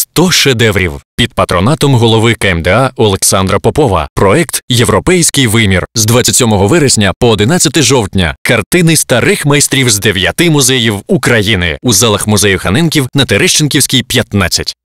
100 шедеврів під патронатом голови КМДА Олександра Попова. Проект Європейський вимір з 27 вересня по 11 жовтня. Картини старих майстрів з дев'яти музеїв України у залах музею Ханенків на Терещенківській 15.